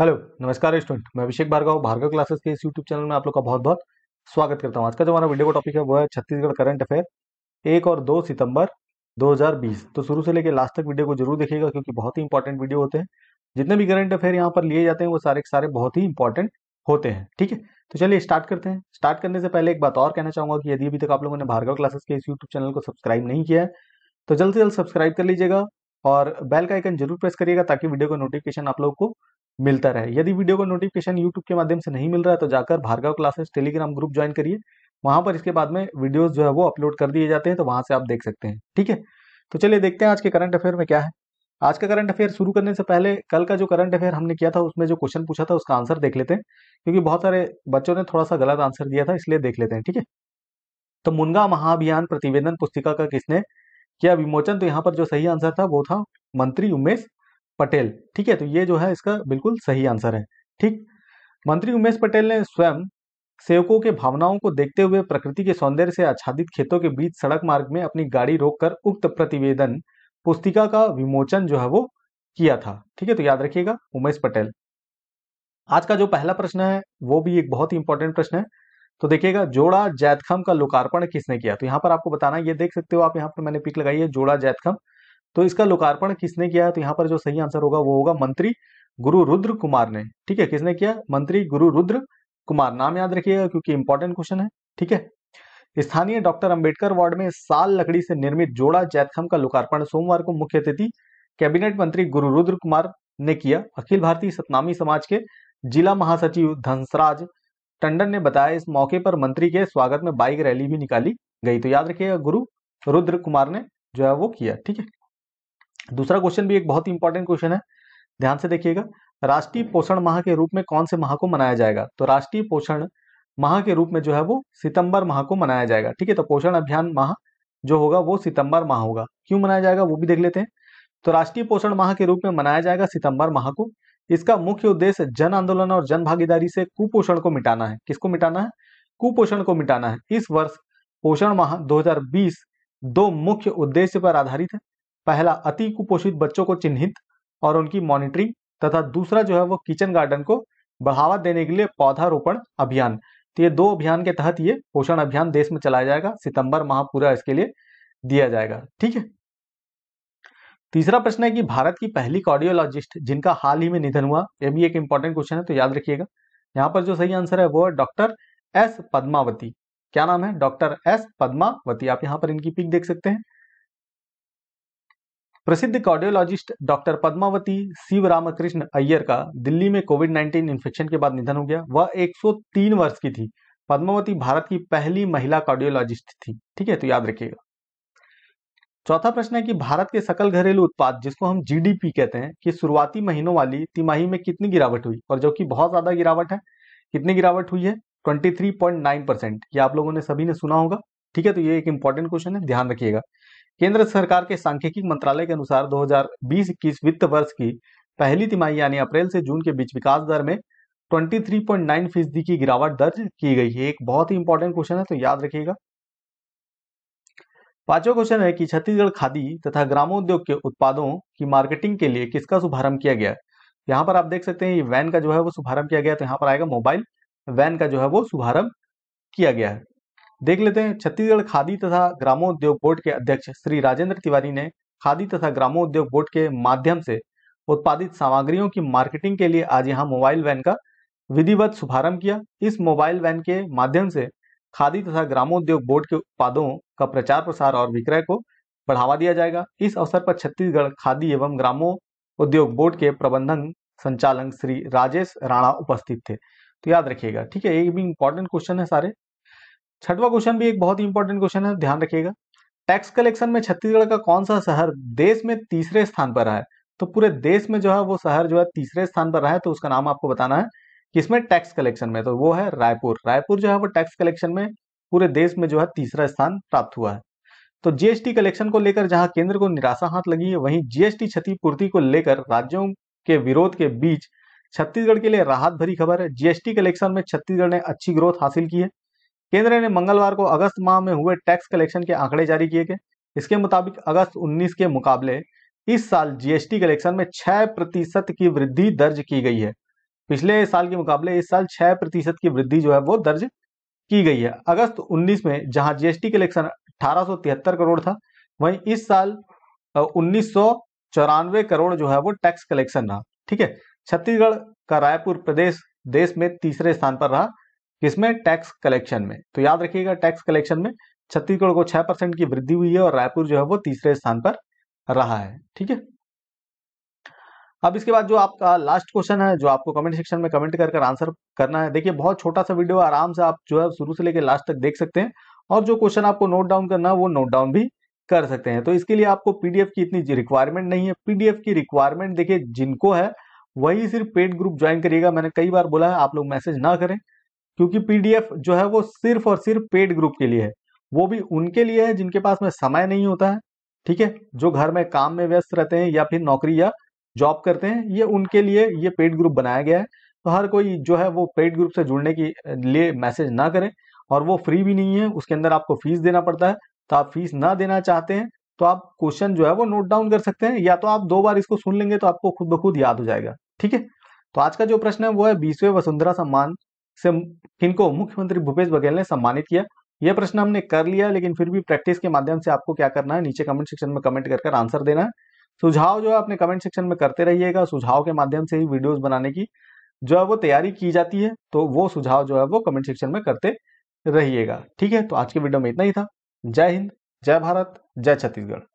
hello नमस्कार student मैं अभिषेक Bhargava Bhargava classes के इस यूट्यूब चैनल में आप लोग का बहुत बहुत स्वागत करता हूँ आज का जो हमारा वीडियो का टॉपिक है वो है छत्तीसगढ़ करंट अफेयर एक और दो सितंबर 2020 तो शुरू से लेकर लास्ट तक वीडियो को जरूर देखिएगा क्योंकि बहुत ही इंपॉर्टेंट वीडियो होते हैं जितने भी करंट अफेयर यहाँ पर लिए जाते हैं वो सारे सारे बहुत ही इंपॉर्टेंट होते हैं ठीक है तो चलिए स्टार्ट करते हैं स्टार्ट करने से पहले एक बात और कहना चाहूंगा कि यदि अभी तक आप लोगों ने भार्गव क्लासेस के इस यूट्यूब चैनल को सब्सक्राइब नहीं किया है तो जल्द से जल्द सब्सक्राइब कर लीजिएगा और बेल का आइकन जरूर प्रेस करिएगा ताकि वीडियो का नोटिफिकेशन आप लोग को मिलता रहे यदि वीडियो का नोटिफिकेशन यूट्यूब के माध्यम से नहीं मिल रहा है तो जाकर Bhargav classes Telegram group join करिए वहां पर इसके बाद में वीडियोज जो है वो अपलोड कर दिए जाते हैं तो वहां से आप देख सकते हैं ठीक है तो चलिए देखते हैं आज के करंट अफेयर में क्या है आज का करंट अफेयर शुरू करने से पहले कल का जो करंट अफेयर हमने किया था उसमें जो क्वेश्चन पूछा था उसका आंसर देख लेते हैं क्योंकि बहुत सारे बच्चों ने थोड़ा सा गलत आंसर दिया था इसलिए देख लेते हैं ठीक है तो मुनगा महाअभियान प्रतिवेदन पुस्तिका का किसने किया विमोचन तो यहाँ पर जो सही आंसर था वो था मंत्री उमेश पटेल ठीक है तो ये जो है इसका बिल्कुल सही आंसर है ठीक मंत्री उमेश पटेल ने स्वयं सेवकों के भावनाओं को देखते हुए प्रकृति के सौंदर्य से आच्छादित खेतों के बीच सड़क मार्ग में अपनी गाड़ी रोककर उक्त प्रतिवेदन पुस्तिका का विमोचन जो है वो किया था ठीक है तो याद रखिएगा उमेश पटेल आज का जो पहला प्रश्न है वो भी एक बहुत ही इंपॉर्टेंट प्रश्न है तो देखिएगा जोड़ा जैतखम का लोकार्पण किसने किया तो यहाँ पर आपको बताना ये देख सकते हो आप यहाँ पर मैंने पिक लगाई है जोड़ा जैतखम तो इसका लोकार्पण किसने किया है तो यहाँ पर जो सही आंसर होगा वो होगा मंत्री गुरु रुद्र कुमार ने ठीक है किसने किया मंत्री गुरु रुद्र कुमार नाम याद रखिएगा क्योंकि इंपॉर्टेंट क्वेश्चन है ठीक है स्थानीय डॉक्टर अंबेडकर वार्ड में साल लकड़ी से निर्मित जोड़ा जैतखम का लोकार्पण सोमवार को मुख्य अतिथि कैबिनेट मंत्री गुरु रुद्र कुमार ने किया अखिल भारतीय सतनामी समाज के जिला महासचिव धनसराज टंडन ने बताया इस मौके पर मंत्री के स्वागत में बाइक रैली भी निकाली गई तो याद रखिएगा गुरु रुद्र कुमार ने जो है वो किया ठीक है दूसरा क्वेश्चन भी एक बहुत ही इंपॉर्टेंट क्वेश्चन है ध्यान से देखिएगा राष्ट्रीय पोषण माह के रूप में कौन से माह को मनाया जाएगा तो राष्ट्रीय पोषण माह के रूप में जो है वो सितंबर माह को मनाया जाएगा ठीक है तो पोषण अभियान माह जो होगा वो सितंबर माह होगा क्यों मनाया जाएगा वो भी देख लेते हैं तो राष्ट्रीय पोषण माह के रूप में मनाया जाएगा सितंबर माह को इसका मुख्य उद्देश्य जन आंदोलन और जन भागीदारी से कुपोषण को मिटाना है किसको मिटाना है कुपोषण को मिटाना है इस वर्ष पोषण माह 2020 दो मुख्य उद्देश्य पर आधारित है पहला अति कुपोषित बच्चों को चिन्हित और उनकी मॉनिटरिंग तथा दूसरा जो है वो किचन गार्डन को बढ़ावा देने के लिए पौधारोपण अभियान तो ये दो अभियान के तहत ये पोषण अभियान देश में चलाया जाएगा सितंबर माह पूरा इसके लिए दिया जाएगा ठीक है तीसरा प्रश्न है कि भारत की पहली कार्डियोलॉजिस्ट जिनका हाल ही में निधन हुआ ये भी एक इंपॉर्टेंट क्वेश्चन है तो याद रखिएगा यहाँ पर जो सही आंसर है वो है डॉक्टर एस पद्मावती क्या नाम है डॉक्टर एस पद्मावती आप यहाँ पर इनकी पिक देख सकते हैं प्रसिद्ध कार्डियोलॉजिस्ट डॉक्टर पद्मावती शिव रामकृष्ण अय्यर का दिल्ली में कोविड 19 इन्फेक्शन के बाद निधन हो गया वह 103 वर्ष की थी पद्मावती भारत की पहली महिला कार्डियोलॉजिस्ट थी ठीक है तो याद रखिएगा चौथा प्रश्न है कि भारत के सकल घरेलू उत्पाद जिसको हम जीडीपी कहते हैं कि शुरुआती महीनों वाली तिमाही में कितनी गिरावट हुई और जो कि बहुत ज्यादा गिरावट है कितनी गिरावट हुई है 23.9 परसेंट ये आप लोगों ने सभी ने सुना होगा ठीक है तो ये एक इंपॉर्टेंट क्वेश्चन है ध्यान रखिएगा केंद्र सरकार के सांख्यिकी मंत्रालय के अनुसार 2020-21 वित्त वर्ष की पहली तिमाही यानी अप्रैल से जून के बीच विकास दर में 23.9 फीसदी की गिरावट दर्ज की गई है एक बहुत ही इंपॉर्टेंट क्वेश्चन है तो याद रखिएगा पांचवा क्वेश्चन है कि छत्तीसगढ़ खादी तथा ग्रामोद्योग के उत्पादों की मार्केटिंग के लिए किसका शुभारंभ किया गया यहाँ पर आप देख सकते हैं ये वैन का जो है वो शुभारंभ किया गया तो यहाँ पर आएगा मोबाइल वैन का जो है वो शुभारंभ किया गया है देख लेते हैं छत्तीसगढ़ खादी तथा ग्रामोद्योग बोर्ड के अध्यक्ष श्री राजेंद्र तिवारी ने खादी तथा ग्रामोद्योग बोर्ड के माध्यम से उत्पादित सामग्रियों की मार्केटिंग के लिए आज यहाँ मोबाइल वैन का विधिवत शुभारंभ किया इस मोबाइल वैन के माध्यम से खादी तथा ग्रामोद्योग बोर्ड के उत्पादों का प्रचार प्रसार और विक्रय को बढ़ावा दिया जाएगा इस अवसर पर छत्तीसगढ़ खादी एवं ग्रामो उद्योग बोर्ड के प्रबंधन संचालक श्री राजेश राणा उपस्थित थे तो याद रखिएगा ठीक है ये भी इंपॉर्टेंट क्वेश्चन है सारे छठवा क्वेश्चन भी एक बहुत ही इंपॉर्टेंट क्वेश्चन है ध्यान रखिएगा टैक्स कलेक्शन में छत्तीसगढ़ का कौन सा शहर देश में तीसरे स्थान पर रहा है तो पूरे देश में जो है वो शहर जो है तीसरे स्थान पर रहा है तो उसका नाम आपको बताना है किसमें टैक्स कलेक्शन में तो वो है रायपुर रायपुर जो है वो टैक्स कलेक्शन में पूरे देश में जो है तीसरा स्थान प्राप्त हुआ है तो जीएसटी कलेक्शन को लेकर जहां केंद्र को निराशा हाथ लगी है वहीं जीएसटी क्षतिपूर्ति को लेकर राज्यों के विरोध के बीच छत्तीसगढ़ के लिए राहत भरी खबर है जीएसटी कलेक्शन में छत्तीसगढ़ ने अच्छी ग्रोथ हासिल की है केंद्र ने मंगलवार को अगस्त माह में हुए टैक्स कलेक्शन के आंकड़े जारी किए गए इसके मुताबिक अगस्त 19 के मुकाबले इस साल जीएसटी कलेक्शन में 6 प्रतिशत की वृद्धि दर्ज की गई है पिछले साल के मुकाबले इस साल 6 प्रतिशत की वृद्धि जो है वो दर्ज की गई है अगस्त 19 में जहां जीएसटी कलेक्शन अठारह करोड़ था वहीं इस साल उन्नीस करोड़ जो है वो टैक्स कलेक्शन रहा ठीक है छत्तीसगढ़ का रायपुर प्रदेश देश में तीसरे स्थान पर रहा किसमें टैक्स कलेक्शन में तो याद रखिएगा टैक्स कलेक्शन में छत्तीसगढ़ को छह परसेंट की वृद्धि हुई है और रायपुर जो है वो तीसरे स्थान पर रहा है ठीक है अब इसके बाद जो आपका लास्ट क्वेश्चन है जो आपको कमेंट सेक्शन में कमेंट कर कर आंसर करना है देखिए बहुत छोटा सा वीडियो आराम से आप जो है शुरू से लेकर लास्ट तक देख सकते हैं और जो क्वेश्चन आपको नोट डाउन करना है वो नोट डाउन भी कर सकते हैं तो इसके लिए आपको पीडीएफ की इतनी रिक्वायरमेंट नहीं है पीडीएफ की रिक्वायरमेंट देखिए जिनको है वही सिर्फ पेड ग्रुप ज्वाइन करिएगा मैंने कई बार बोला है आप लोग मैसेज ना करें क्योंकि पीडीएफ जो है वो सिर्फ और सिर्फ पेड ग्रुप के लिए है वो भी उनके लिए है जिनके पास में समय नहीं होता है ठीक है जो घर में काम में व्यस्त रहते हैं या फिर नौकरी या जॉब करते हैं ये उनके लिए ये पेड ग्रुप बनाया गया है तो हर कोई जो है वो पेड ग्रुप से जुड़ने के लिए मैसेज ना करें और वो फ्री भी नहीं है उसके अंदर आपको फीस देना पड़ता है तो आप फीस ना देना चाहते हैं तो आप क्वेश्चन जो है वो नोट डाउन कर सकते हैं या तो आप दो बार इसको सुन लेंगे तो आपको खुद ब खुद याद हो जाएगा ठीक है तो आज का जो प्रश्न है वो है बीसवें वसुंधरा सम्मान से किनको मुख्यमंत्री भूपेश बघेल ने सम्मानित किया यह प्रश्न हमने कर लिया लेकिन फिर भी प्रैक्टिस के माध्यम से आपको क्या करना है नीचे कमेंट सेक्शन में कमेंट कर आंसर देना है सुझाव जो है अपने कमेंट सेक्शन में करते रहिएगा सुझाव के माध्यम से ही वीडियोस बनाने की जो है वो तैयारी की जाती है तो वो सुझाव जो है वो कमेंट सेक्शन में करते रहिएगा ठीक है तो आज के वीडियो में इतना ही था जय हिंद जय भारत जय छत्तीसगढ़